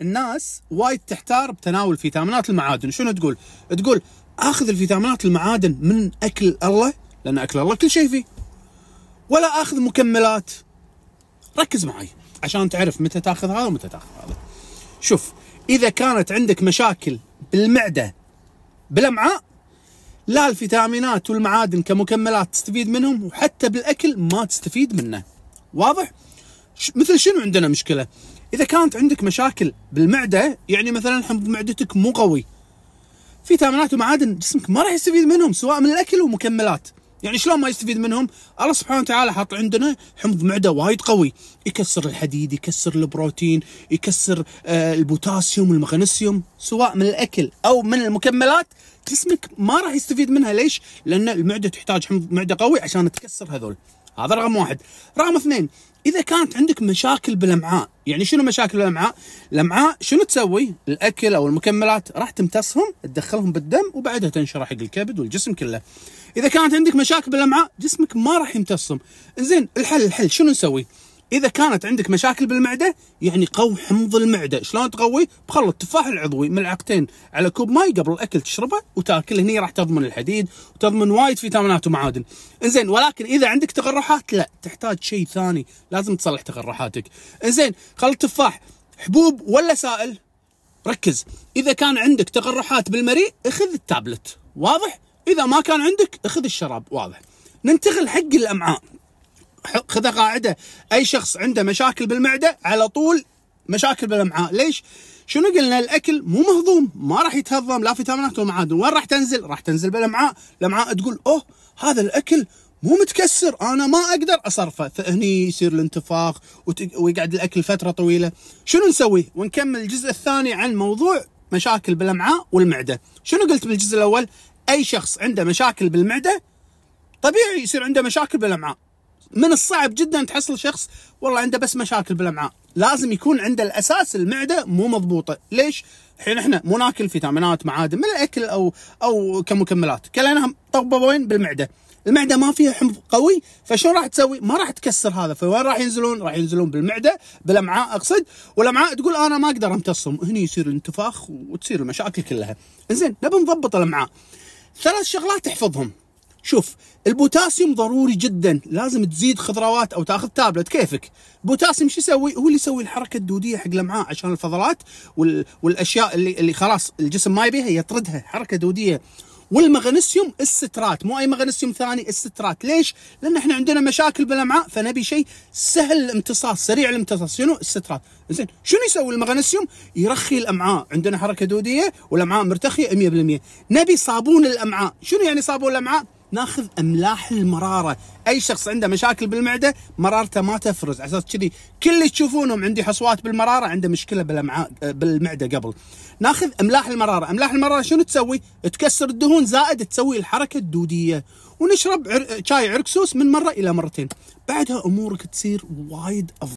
الناس وايد تحتار بتناول فيتامينات المعادن شنو تقول تقول اخذ الفيتامينات المعادن من اكل الله لان اكل الله كل شيء فيه ولا اخذ مكملات ركز معي عشان تعرف متى تاخذ هذا ومتى تاخذ هذا شوف اذا كانت عندك مشاكل بالمعده بالامعاء لا الفيتامينات والمعادن كمكملات تستفيد منهم وحتى بالاكل ما تستفيد منه واضح مثل شنو عندنا مشكله اذا كانت عندك مشاكل بالمعده يعني مثلا حمض معدتك مو قوي في ومعادن جسمك ما راح يستفيد منهم سواء من الاكل ومكملات يعني شلون ما يستفيد منهم الله سبحانه وتعالى حاط عندنا حمض معده وايد قوي يكسر الحديد يكسر البروتين يكسر آه، البوتاسيوم المغنيسيوم سواء من الاكل او من المكملات جسمك ما راح يستفيد منها ليش لان المعده تحتاج حمض معده قوي عشان تكسر هذول هذا رقم واحد رقم اثنين اذا كانت عندك مشاكل بالامعاء يعني شنو مشاكل الامعاء؟ الامعاء شنو تسوي؟ الاكل او المكملات راح تمتصهم تدخلهم بالدم وبعدها تنشر حق الكبد والجسم كله. اذا كانت عندك مشاكل بالامعاء جسمك ما راح يمتصهم. زين الحل الحل شنو نسوي؟ اذا كانت عندك مشاكل بالمعده يعني قوي حمض المعده شلون تقوي بخلط التفاح العضوي ملعقتين على كوب ماي قبل الاكل تشربه وتاكل هني راح تضمن الحديد وتضمن وايد فيتامينات ومعادن انزين ولكن اذا عندك تقرحات لا تحتاج شيء ثاني لازم تصلح تقرحاتك انزين خلط التفاح حبوب ولا سائل ركز اذا كان عندك تقرحات بالمريء اخذ التابلت واضح اذا ما كان عندك اخذ الشراب واضح ننتقل حق الامعاء خذها قاعده اي شخص عنده مشاكل بالمعده على طول مشاكل بالامعاء ليش شنو قلنا الاكل مو مهضوم ما راح يتهضم لا فيتامينات ولا معادن وين راح تنزل راح تنزل بالامعاء الامعاء تقول اوه هذا الاكل مو متكسر انا ما اقدر اصرفه فهني يصير الانتفاخ ويقعد الاكل فتره طويله شنو نسوي ونكمل الجزء الثاني عن موضوع مشاكل بالامعاء والمعده شنو قلت بالجزء الاول اي شخص عنده مشاكل بالمعده طبيعي يصير عنده مشاكل بالامعاء من الصعب جدا تحصل شخص والله عنده بس مشاكل بالامعاء لازم يكون عنده الاساس المعده مو مضبوطه ليش الحين احنا مو ناكل فيتامينات معادن من الاكل او او كمكملات كلنا طبه وين بالمعده المعده ما فيها حمض قوي فشو راح تسوي؟ ما راح تكسر هذا فوين راح ينزلون؟ راح ينزلون بالمعده بالامعاء اقصد والامعاء تقول انا ما اقدر امتصهم هني يصير الانتفاخ وتصير المشاكل كلها. زين نبي نضبط الامعاء. ثلاث شغلات تحفظهم شوف البوتاسيوم ضروري جدا لازم تزيد خضروات او تاخذ تابلت كيفك بوتاسيوم شو يسوي هو اللي يسوي الحركه الدوديه حق الامعاء عشان الفضلات وال... والاشياء اللي اللي خلاص الجسم ما يبيها يطردها حركه دوديه والمغنيسيوم السترات مو اي مغنيسيوم ثاني السترات ليش لان احنا عندنا مشاكل بالامعاء فنبي شيء سهل الامتصاص سريع الامتصاص شنو السترات زين شنو يسوي المغنيسيوم يرخي الامعاء عندنا حركه دوديه والامعاء مرتخيه 100% نبي صابون الامعاء شنو يعني صابون الامعاء ناخذ املاح المراره، اي شخص عنده مشاكل بالمعده مرارته ما تفرز على اساس كذي كل اللي تشوفونهم عندي حصوات بالمراره عنده مشكله بالامعاء بالمعده قبل. ناخذ املاح المراره، املاح المراره شنو تسوي؟ تكسر الدهون زائد تسوي الحركه الدوديه ونشرب شاي عرقسوس من مره الى مرتين. بعدها امورك تصير وايد افضل.